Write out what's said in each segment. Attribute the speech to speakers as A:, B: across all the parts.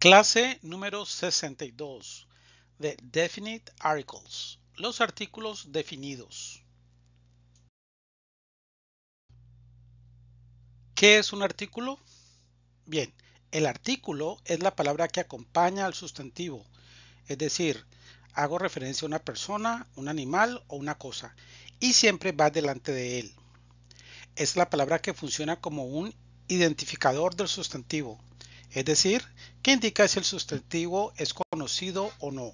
A: Clase número 62 de Definite Articles. Los artículos definidos. ¿Qué es un artículo? Bien, el artículo es la palabra que acompaña al sustantivo. Es decir, hago referencia a una persona, un animal o una cosa. Y siempre va delante de él. Es la palabra que funciona como un identificador del sustantivo es decir, que indica si el sustantivo es conocido o no.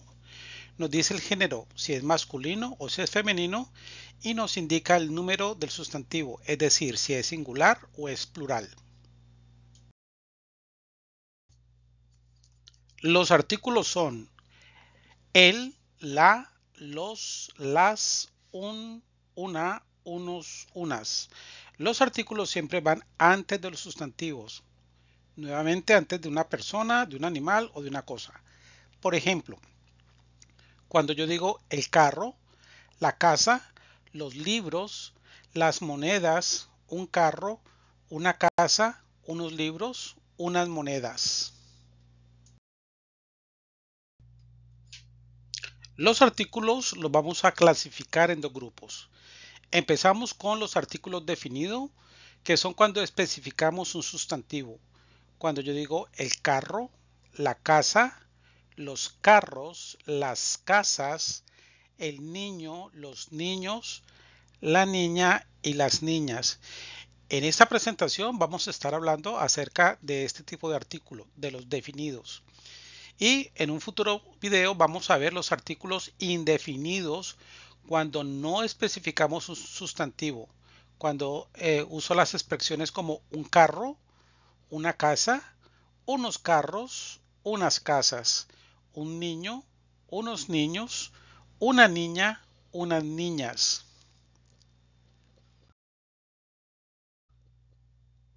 A: Nos dice el género, si es masculino o si es femenino, y nos indica el número del sustantivo, es decir, si es singular o es plural. Los artículos son el, la, los, las, un, una, unos, unas. Los artículos siempre van antes de los sustantivos nuevamente antes de una persona, de un animal o de una cosa. Por ejemplo, cuando yo digo el carro, la casa, los libros, las monedas, un carro, una casa, unos libros, unas monedas. Los artículos los vamos a clasificar en dos grupos. Empezamos con los artículos definidos, que son cuando especificamos un sustantivo cuando yo digo el carro, la casa, los carros, las casas, el niño, los niños, la niña y las niñas. En esta presentación vamos a estar hablando acerca de este tipo de artículo, de los definidos. Y en un futuro video vamos a ver los artículos indefinidos cuando no especificamos un sustantivo, cuando eh, uso las expresiones como un carro, una casa, unos carros, unas casas, un niño, unos niños, una niña, unas niñas.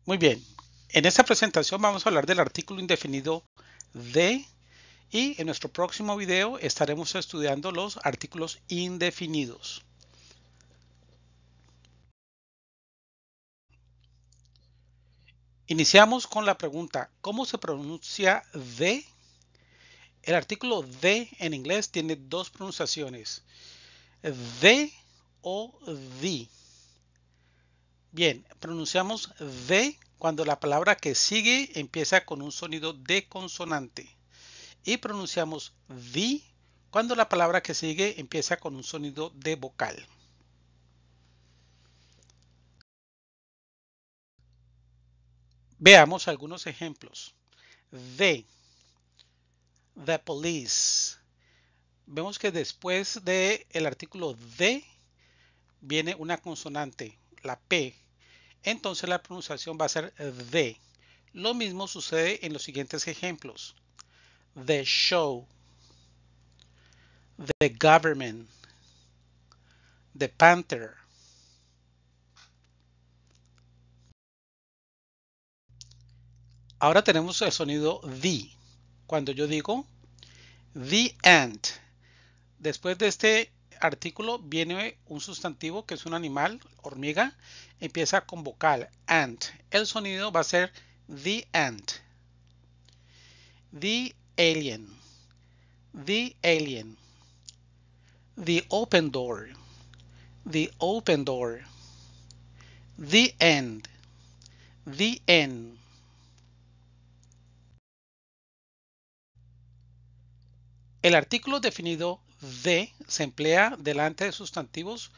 A: Muy bien, en esta presentación vamos a hablar del artículo indefinido de y en nuestro próximo video estaremos estudiando los artículos indefinidos. Iniciamos con la pregunta, ¿cómo se pronuncia de? El artículo de en inglés tiene dos pronunciaciones, de o di. Bien, pronunciamos de cuando la palabra que sigue empieza con un sonido de consonante. Y pronunciamos di cuando la palabra que sigue empieza con un sonido de vocal. Veamos algunos ejemplos. The. the police. Vemos que después del el artículo de viene una consonante, la P. Entonces la pronunciación va a ser de. Lo mismo sucede en los siguientes ejemplos. The show. The government. The panther. Ahora tenemos el sonido the. Cuando yo digo the and, después de este artículo viene un sustantivo que es un animal, hormiga, empieza con vocal and. El sonido va a ser the ant. The alien. The alien. The open door. The open door. The end. The end. El artículo definido de se emplea delante de sustantivos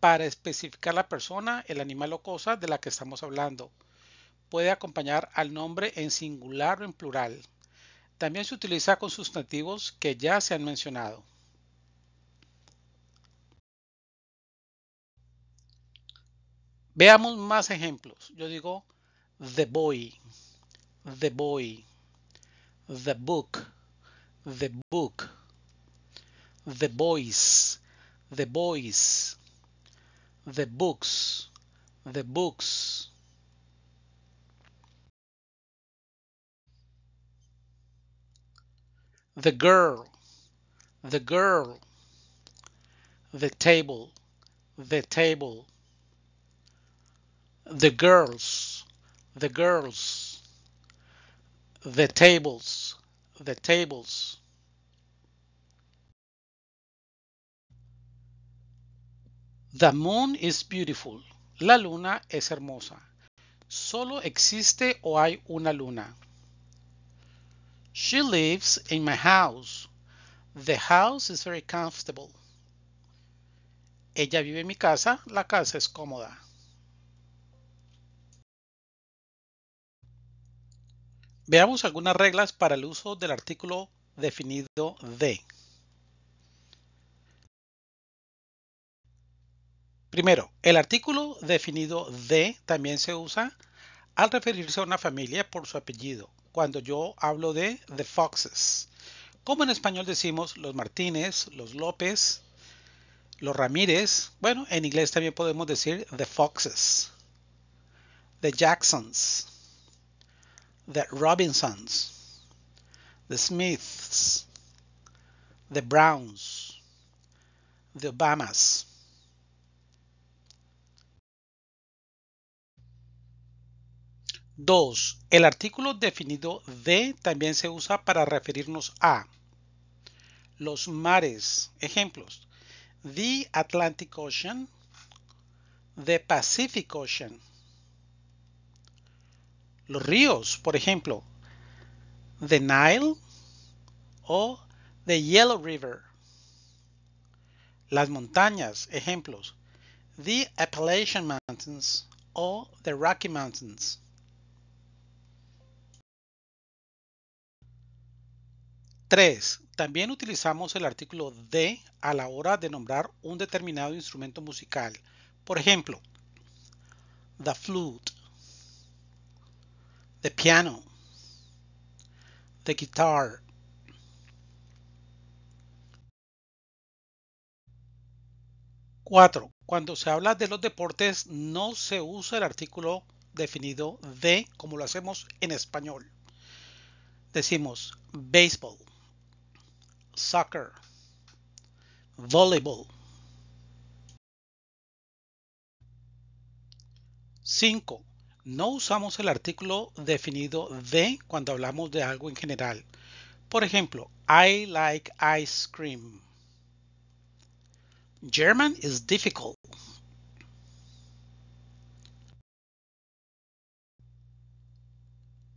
A: para especificar la persona, el animal o cosa de la que estamos hablando. Puede acompañar al nombre en singular o en plural. También se utiliza con sustantivos que ya se han mencionado. Veamos más ejemplos. Yo digo the boy, the boy, the book, the book, the boys, the boys, the books, the books. The girl, the girl, the table, the table, the girls, the girls, the tables, the tables. The moon is beautiful. La luna es hermosa. Solo existe o hay una luna. She lives in my house. The house is very comfortable. Ella vive en mi casa. La casa es cómoda. Veamos algunas reglas para el uso del artículo definido de. Primero, el artículo definido de también se usa al referirse a una familia por su apellido, cuando yo hablo de the foxes. Como en español decimos los Martínez, los López, los Ramírez, bueno, en inglés también podemos decir the foxes, the Jacksons, The Robinsons, The Smiths, The Browns, The Obamas. Dos, el artículo definido de también se usa para referirnos a los mares. Ejemplos. The Atlantic Ocean. The Pacific Ocean los ríos, por ejemplo, The Nile o The Yellow River. Las montañas, ejemplos, The Appalachian Mountains o The Rocky Mountains. 3. También utilizamos el artículo de a la hora de nombrar un determinado instrumento musical. Por ejemplo, the flute, the piano, the guitar, Cuatro, Cuando se habla de los deportes no se usa el artículo definido de como lo hacemos en español. Decimos baseball. soccer, voleibol. 5. No usamos el artículo definido de cuando hablamos de algo en general. Por ejemplo, I like ice cream. German is difficult.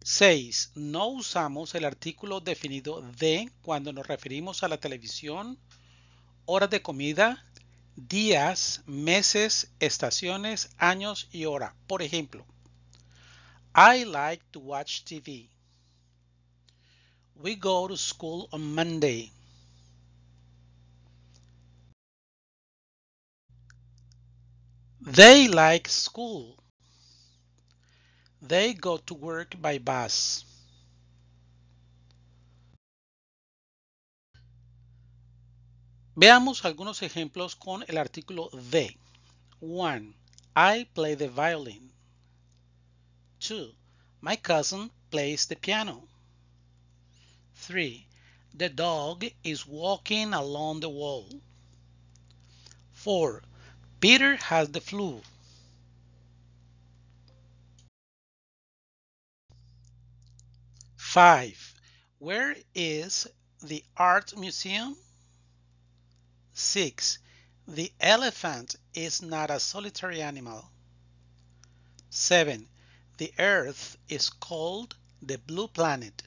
A: 6. No usamos el artículo definido de cuando nos referimos a la televisión, horas de comida, días, meses, estaciones, años y hora. Por ejemplo, I like to watch TV. We go to school on Monday. They like school. They go to work by bus. Veamos algunos ejemplos con el artículo de. 1. I play the violin. 2. My cousin plays the piano. 3. The dog is walking along the wall. 4. Peter has the flu. Five, where is the art museum? Six, the elephant is not a solitary animal. Seven, The Earth is called the Blue Planet.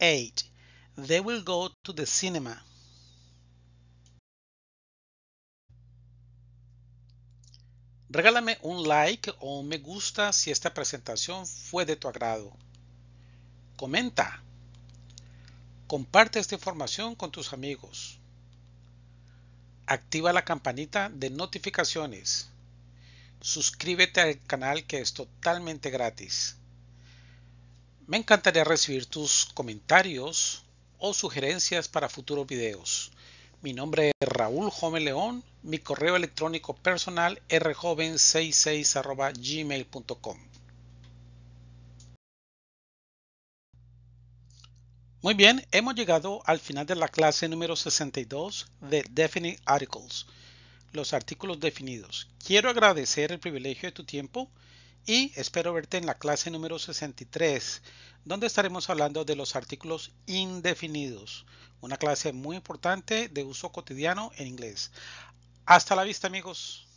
A: 8. They will go to the cinema. Regálame un like o un me gusta si esta presentación fue de tu agrado. Comenta. Comparte esta información con tus amigos. Activa la campanita de notificaciones suscríbete al canal que es totalmente gratis. Me encantaría recibir tus comentarios o sugerencias para futuros videos. Mi nombre es Raúl Joven León, mi correo electrónico personal rjoven66 Muy bien, hemos llegado al final de la clase número 62 de Definite Articles los artículos definidos. Quiero agradecer el privilegio de tu tiempo y espero verte en la clase número 63, donde estaremos hablando de los artículos indefinidos, una clase muy importante de uso cotidiano en inglés. Hasta la vista amigos.